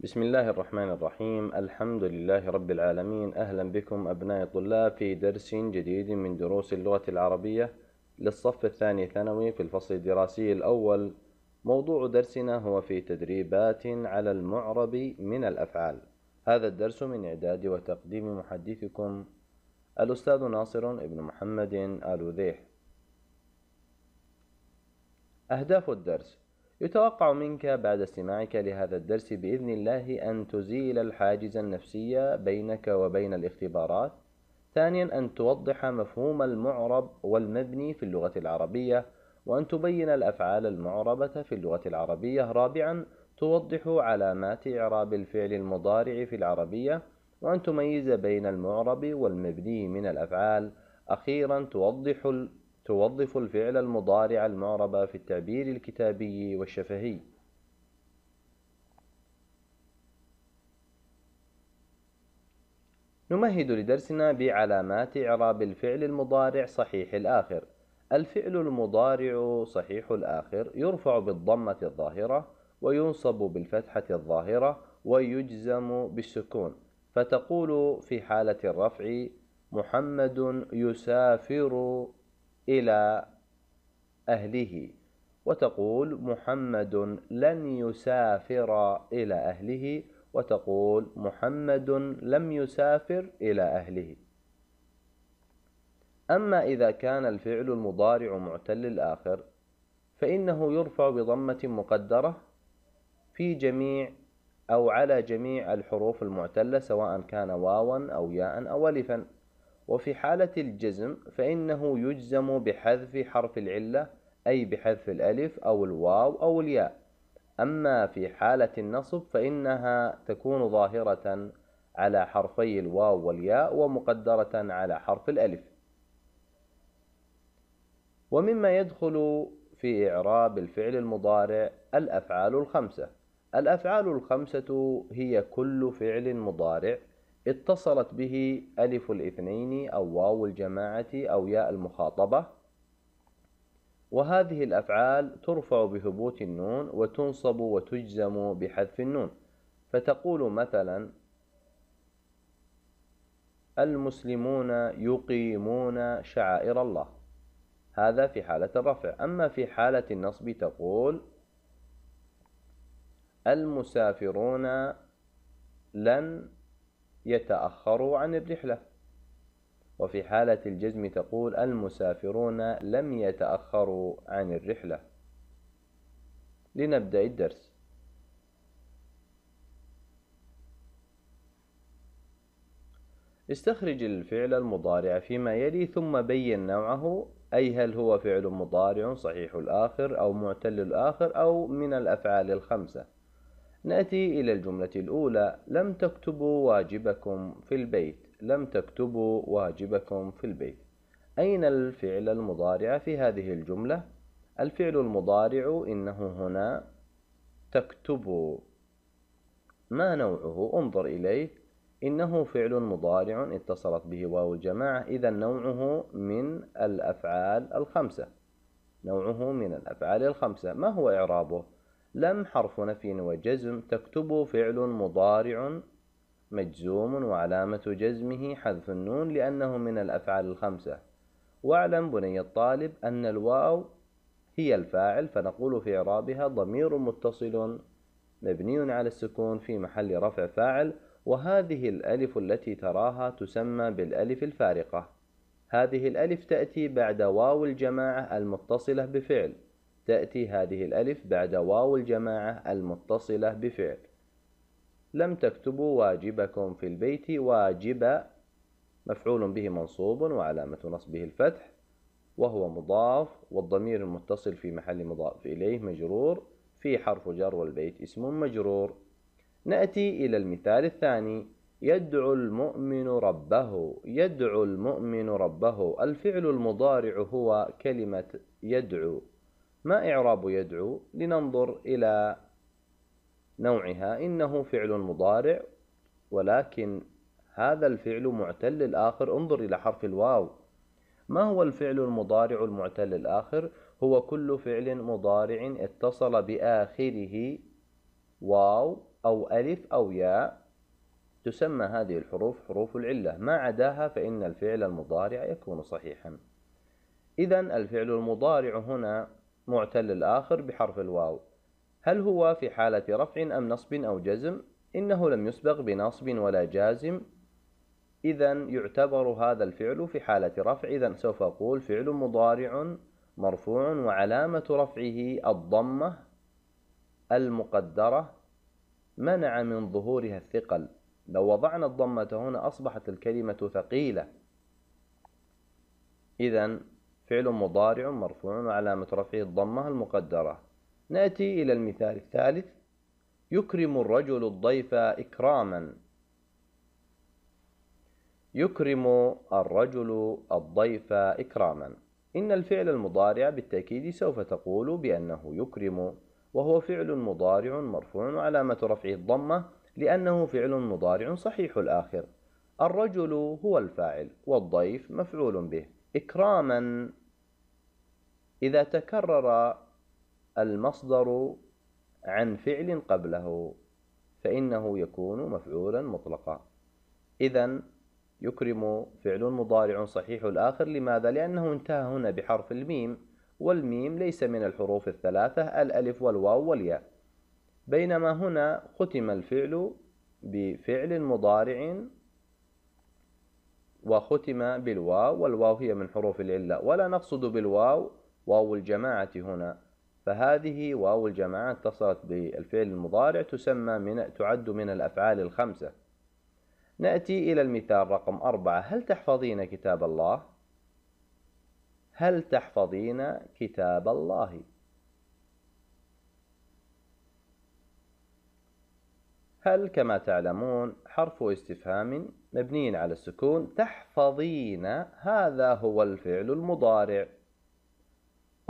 بسم الله الرحمن الرحيم الحمد لله رب العالمين أهلا بكم أبناء الطلاب في درس جديد من دروس اللغة العربية للصف الثاني ثانوي في الفصل الدراسي الأول موضوع درسنا هو في تدريبات على المعرب من الأفعال هذا الدرس من إعداد وتقديم محدثكم الأستاذ ناصر بن محمد آل ذيح أهداف الدرس يتوقع منك بعد استماعك لهذا الدرس بإذن الله أن تزيل الحاجز النفسي بينك وبين الاختبارات ثانيا أن توضح مفهوم المعرب والمبني في اللغة العربية وأن تبين الأفعال المعربة في اللغة العربية رابعا توضح علامات إعراب الفعل المضارع في العربية وأن تميز بين المعرب والمبني من الأفعال أخيرا توضح توظف الفعل المضارع المعرب في التعبير الكتابي والشفهي نمهد لدرسنا بعلامات إعراب الفعل المضارع صحيح الآخر الفعل المضارع صحيح الآخر يرفع بالضمة الظاهرة وينصب بالفتحة الظاهرة ويجزم بالسكون فتقول في حالة الرفع محمد يسافر إلى أهله وتقول محمد لن يسافر إلى أهله وتقول محمد لم يسافر إلى أهله أما إذا كان الفعل المضارع معتل الآخر فإنه يرفع بضمة مقدرة في جميع أو على جميع الحروف المعتلة سواء كان واوا أو ياء أو ألفا وفي حالة الجزم فإنه يجزم بحذف حرف العلة أي بحذف الألف أو الواو أو الياء أما في حالة النصب فإنها تكون ظاهرة على حرفي الواو والياء ومقدرة على حرف الألف ومما يدخل في إعراب الفعل المضارع الأفعال الخمسة الأفعال الخمسة هي كل فعل مضارع اتصلت به ألف الاثنين أو واو الجماعة أو ياء المخاطبة وهذه الأفعال ترفع بهبوط النون وتنصب وتجزم بحذف النون فتقول مثلا المسلمون يقيمون شعائر الله هذا في حالة الرفع أما في حالة النصب تقول المسافرون لن يتأخروا عن الرحلة وفي حالة الجزم تقول المسافرون لم يتأخروا عن الرحلة لنبدأ الدرس استخرج الفعل المضارع فيما يلي ثم بين نوعه أي هل هو فعل مضارع صحيح الآخر أو معتل الآخر أو من الأفعال الخمسة نأتي إلى الجملة الأولى لم تكتبوا واجبكم في البيت لم تكتبوا واجبكم في البيت أين الفعل المضارع في هذه الجملة؟ الفعل المضارع إنه هنا تكتبوا ما نوعه؟ انظر إليه إنه فعل مضارع اتصلت به واو الجماعة إذا نوعه من الأفعال الخمسة نوعه من الأفعال الخمسة ما هو إعرابه؟ لم حرف نفي وجزم تكتب فعل مضارع مجزوم وعلامة جزمه حذف النون لأنه من الأفعال الخمسة واعلم بني الطالب أن الواو هي الفاعل فنقول في إعرابها ضمير متصل مبني على السكون في محل رفع فاعل وهذه الألف التي تراها تسمى بالألف الفارقة هذه الألف تأتي بعد واو الجماعة المتصلة بفعل تأتي هذه الألف بعد واو الجماعة المتصلة بفعل لم تكتبوا واجبكم في البيت واجب مفعول به منصوب وعلامة نصبه الفتح وهو مضاف والضمير المتصل في محل مضاف إليه مجرور في حرف جر والبيت اسم مجرور نأتي إلى المثال الثاني يدعو المؤمن ربه يدعو المؤمن ربه الفعل المضارع هو كلمة يدعو ما إعراب يدعو لننظر إلى نوعها إنه فعل مضارع ولكن هذا الفعل معتل الآخر انظر إلى حرف الواو ما هو الفعل المضارع المعتل الآخر؟ هو كل فعل مضارع اتصل بآخره واو أو ألف أو ياء تسمى هذه الحروف حروف العلة ما عداها فإن الفعل المضارع يكون صحيحا إذا الفعل المضارع هنا معتل الآخر بحرف الواو هل هو في حالة رفع أم نصب أو جزم؟ إنه لم يسبق بنصب ولا جازم إذا يعتبر هذا الفعل في حالة رفع إذا سوف أقول فعل مضارع مرفوع وعلامة رفعه الضمة المقدرة منع من ظهورها الثقل لو وضعنا الضمة هنا أصبحت الكلمة ثقيلة إذا فعل مضارع مرفوع وعلامة رفعه الضمة المقدرة نأتي إلى المثال الثالث يكرم الرجل الضيف إكراما يكرم الرجل الضيف إكراما إن الفعل المضارع بالتأكيد سوف تقول بأنه يكرم وهو فعل مضارع مرفوع وعلامة رفعه الضمة لأنه فعل مضارع صحيح الآخر الرجل هو الفاعل والضيف مفعول به إكراما إذا تكرر المصدر عن فعل قبله فإنه يكون مفعولا مطلقا إذا يكرم فعل مضارع صحيح الآخر لماذا؟ لأنه انتهى هنا بحرف الميم والميم ليس من الحروف الثلاثة الألف والواو والياء بينما هنا ختم الفعل بفعل مضارع وختم بالواو والواو هي من حروف العلة ولا نقصد بالواو واو الجماعة هنا فهذه واو الجماعة اتصلت بالفعل المضارع تسمى من تعد من الأفعال الخمسة نأتي إلى المثال رقم أربعة هل تحفظين كتاب الله؟ هل تحفظين كتاب الله؟ هل كما تعلمون حرف استفهام مبني على السكون تحفظين هذا هو الفعل المضارع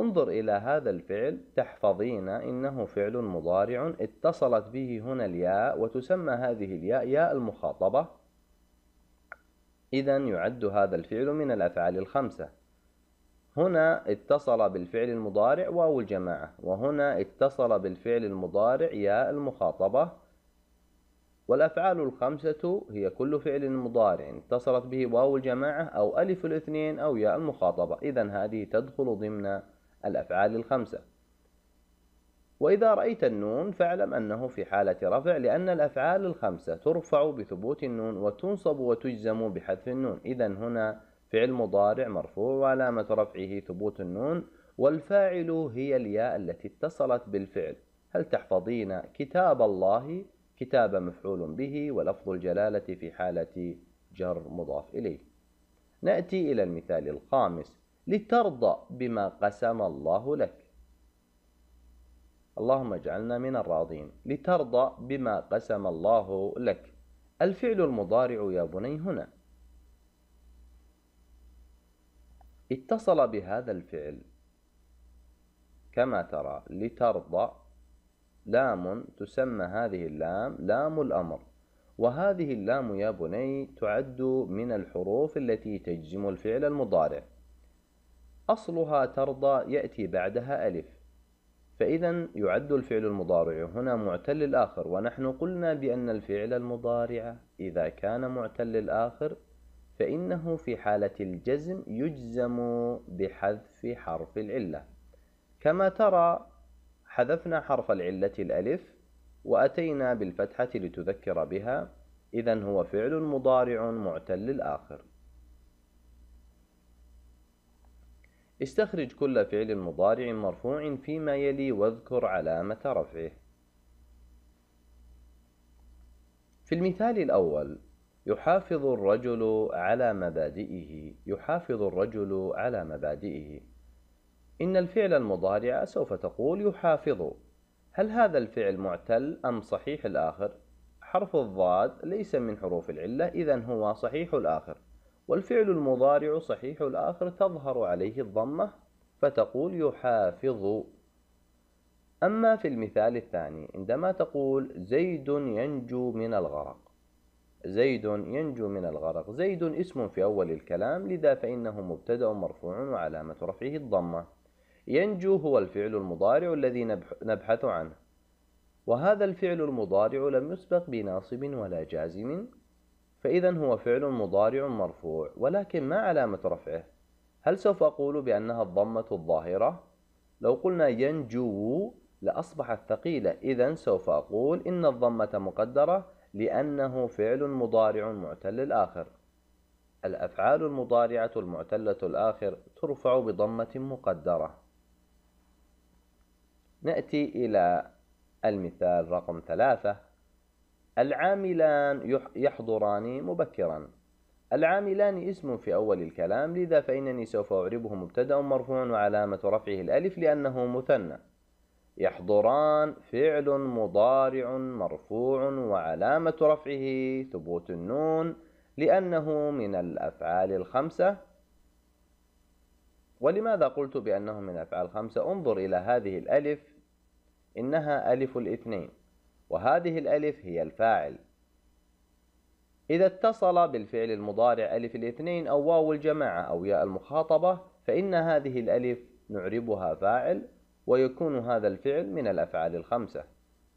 انظر إلى هذا الفعل تحفظين إنه فعل مضارع اتصلت به هنا الياء وتسمى هذه الياء ياء المخاطبة إذا يعد هذا الفعل من الأفعال الخمسة هنا اتصل بالفعل المضارع واو الجماعة وهنا اتصل بالفعل المضارع ياء المخاطبة والأفعال الخمسة هي كل فعل مضارع اتصلت به واو الجماعة أو ألف الاثنين أو ياء المخاطبة إذا هذه تدخل ضمن الأفعال الخمسة وإذا رأيت النون فاعلم أنه في حالة رفع لأن الأفعال الخمسة ترفع بثبوت النون وتنصب وتجزم بحذف النون إذا هنا فعل مضارع مرفوع وعلامة رفعه ثبوت النون والفاعل هي الياء التي اتصلت بالفعل هل تحفظين كتاب الله كتاب مفعول به ولفظ الجلالة في حالة جر مضاف إليه نأتي إلى المثال الخامس لترضى بما قسم الله لك اللهم اجعلنا من الراضين لترضى بما قسم الله لك الفعل المضارع يا بني هنا اتصل بهذا الفعل كما ترى لترضى لام تسمى هذه اللام لام الأمر وهذه اللام يا بني تعد من الحروف التي تجزم الفعل المضارع أصلها ترضى يأتي بعدها ألف فإذا يعد الفعل المضارع هنا معتل الآخر ونحن قلنا بأن الفعل المضارع إذا كان معتل الآخر فإنه في حالة الجزم يجزم بحذف حرف العلة كما ترى حذفنا حرف العلة الألف وأتينا بالفتحة لتذكر بها إذا هو فعل مضارع معتل الآخر استخرج كل فعل مضارع مرفوع فيما يلي واذكر علامة رفعه. في المثال الأول: يحافظ الرجل على مبادئه، يحافظ الرجل على مبادئه. إن الفعل المضارع سوف تقول يحافظ. هل هذا الفعل معتل أم صحيح الآخر؟ حرف الضاد ليس من حروف العلة، إذا هو صحيح الآخر. والفعل المضارع صحيح الآخر تظهر عليه الضمة فتقول يحافظ أما في المثال الثاني عندما تقول زيد ينجو من الغرق زيد ينجو من الغرق زيد اسم في أول الكلام لذا فإنه مبتدأ مرفوع وعلامة رفعه الضمة ينجو هو الفعل المضارع الذي نبحث عنه وهذا الفعل المضارع لم يسبق بناصب ولا جازم فإذا هو فعل مضارع مرفوع ولكن ما علامة رفعه هل سوف أقول بأنها الضمة الظاهرة لو قلنا ينجو لأصبحت ثقيلة إذا سوف أقول إن الضمة مقدرة لأنه فعل مضارع معتل الآخر الأفعال المضارعة المعتلة الآخر ترفع بضمة مقدرة نأتي إلى المثال رقم ثلاثة العاملان يحضران مبكرا العاملان اسم في أول الكلام لذا فإنني سوف أعربه مبتدأ مرفوع وعلامة رفعه الألف لأنه مثنى يحضران فعل مضارع مرفوع وعلامة رفعه ثبوت النون لأنه من الأفعال الخمسة ولماذا قلت بأنه من الأفعال الخمسة انظر إلى هذه الألف إنها ألف الاثنين وهذه الألف هي الفاعل إذا اتصل بالفعل المضارع ألف الاثنين أو واو الجماعة أو ياء المخاطبة فإن هذه الألف نعربها فاعل ويكون هذا الفعل من الأفعال الخمسة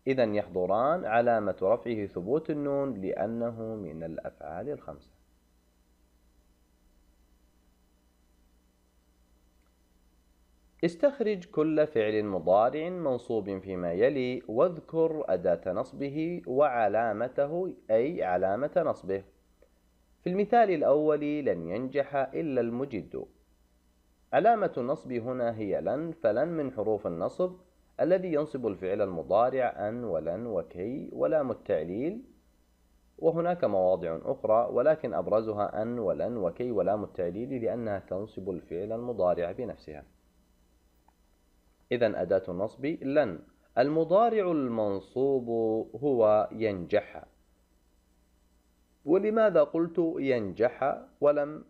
إذا يحضران علامة رفعه ثبوت النون لأنه من الأفعال الخمسة استخرج كل فعل مضارع منصوب فيما يلي واذكر أداة نصبه وعلامته أي علامة نصبه في المثال الأول لن ينجح إلا المجد علامة النصب هنا هي لن فلن من حروف النصب الذي ينصب الفعل المضارع أن ولن وكي ولام التعليل وهناك مواضع أخرى ولكن أبرزها أن ولن وكي ولام التعليل لأنها تنصب الفعل المضارع بنفسها إذا أداة النصب لن المضارع المنصوب هو ينجح ولماذا قلت ينجح ولم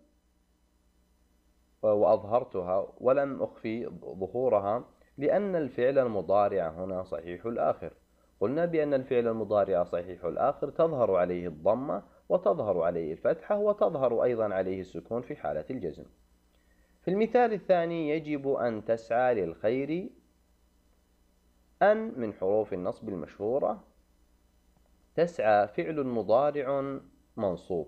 وأظهرتها ولم أخفي ظهورها لأن الفعل المضارع هنا صحيح الآخر قلنا بأن الفعل المضارع صحيح الآخر تظهر عليه الضمة وتظهر عليه الفتحة وتظهر أيضا عليه السكون في حالة الجزم في المثال الثاني يجب أن تسعى للخير أن من حروف النصب المشهورة تسعى فعل مضارع منصوب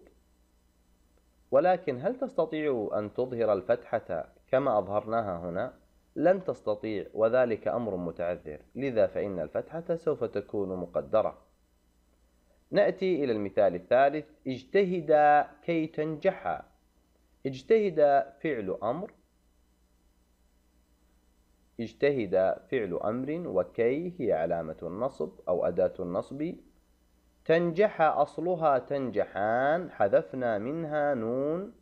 ولكن هل تستطيع أن تظهر الفتحة كما أظهرناها هنا؟ لن تستطيع وذلك أمر متعذر لذا فإن الفتحة سوف تكون مقدرة نأتي إلى المثال الثالث اجتهدا كي تنجحا اجتهد فعل أمر اجتهد فعل أمر وكي هي علامة النصب أو أداة النصب تنجح أصلها تنجحان حذفنا منها نون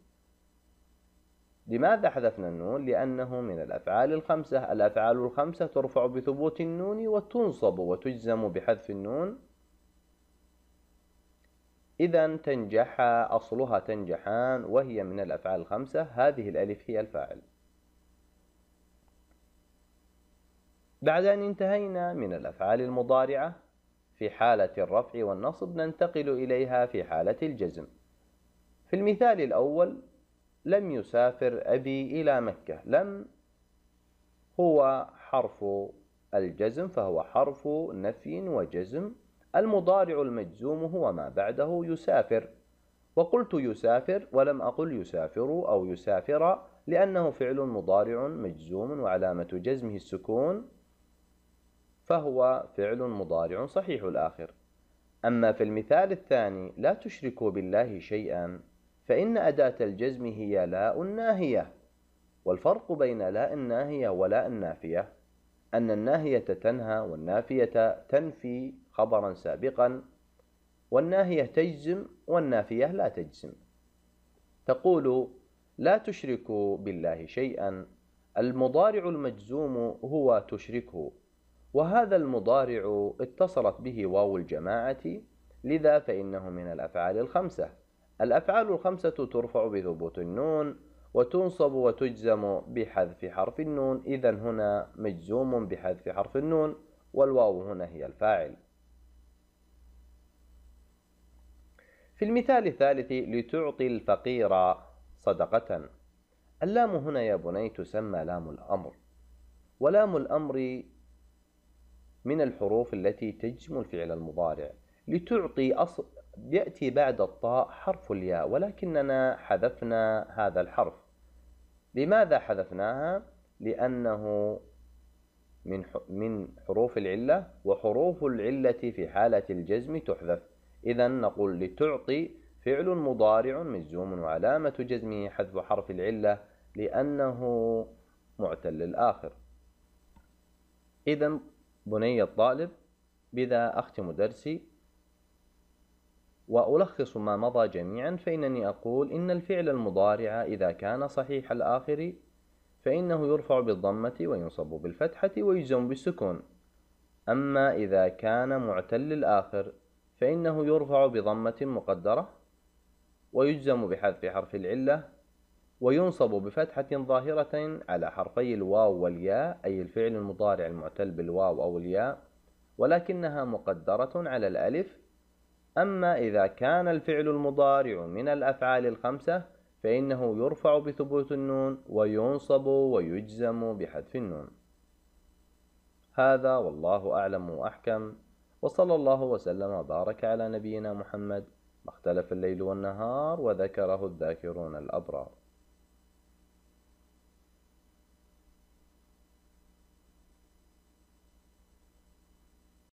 لماذا حذفنا النون؟ لأنه من الأفعال الخمسة الأفعال الخمسة ترفع بثبوت النون وتنصب وتجزم بحذف النون إذا تنجحا أصلها تنجحان وهي من الأفعال الخمسة هذه الألف هي الفاعل بعد أن انتهينا من الأفعال المضارعة في حالة الرفع والنصب ننتقل إليها في حالة الجزم في المثال الأول لم يسافر أبي إلى مكة لم هو حرف الجزم فهو حرف نفي وجزم المضارع المجزوم هو ما بعده يسافر وقلت يسافر ولم أقل يسافر أو يسافر لأنه فعل مضارع مجزوم وعلامة جزمه السكون فهو فعل مضارع صحيح الآخر أما في المثال الثاني لا تشركوا بالله شيئا فإن أداة الجزم هي لاء ناهية والفرق بين لاء الناهية ولاء النافية أن الناهية تنهى والنافية تنفي خبرا سابقا والناهية تجزم والنافية لا تجزم تقول لا تشركوا بالله شيئا المضارع المجزوم هو تشركه وهذا المضارع اتصلت به واو الجماعة لذا فإنه من الأفعال الخمسة الأفعال الخمسة ترفع بثبوت النون وتنصب وتجزم بحذف حرف النون إذا هنا مجزوم بحذف حرف النون والواو هنا هي الفاعل في المثال الثالث لتعطي الفقير صدقة اللام هنا يا بني تسمى لام الأمر ولام الأمر من الحروف التي تجزم الفعل المضارع لتعطي أصل يأتي بعد الطاء حرف الياء ولكننا حذفنا هذا الحرف لماذا حذفناها؟ لأنه من من حروف العلة وحروف العلة في حالة الجزم تحذف إذا نقول لتعطي فعل مضارع مجزوم وعلامة جزمه حذف حرف العلة لأنه معتل الآخر إذا بني الطالب بذا أختم درسي وألخص ما مضى جميعا فإنني أقول إن الفعل المضارع إذا كان صحيح الآخر فإنه يرفع بالضمة وينصب بالفتحة ويجزم بالسكون أما إذا كان معتل الآخر فإنه يرفع بضمة مقدرة ويجزم بحذف حرف العلة وينصب بفتحة ظاهرة على حرفي الواو والياء أي الفعل المضارع المعتل بالواو أو الياء ولكنها مقدرة على الألف أما إذا كان الفعل المضارع من الأفعال الخمسة فإنه يرفع بثبوت النون وينصب ويجزم بحذف النون هذا والله أعلم وأحكم وصلى الله وسلم وبارك على نبينا محمد ما اختلف الليل والنهار وذكره الذاكرون الأبرار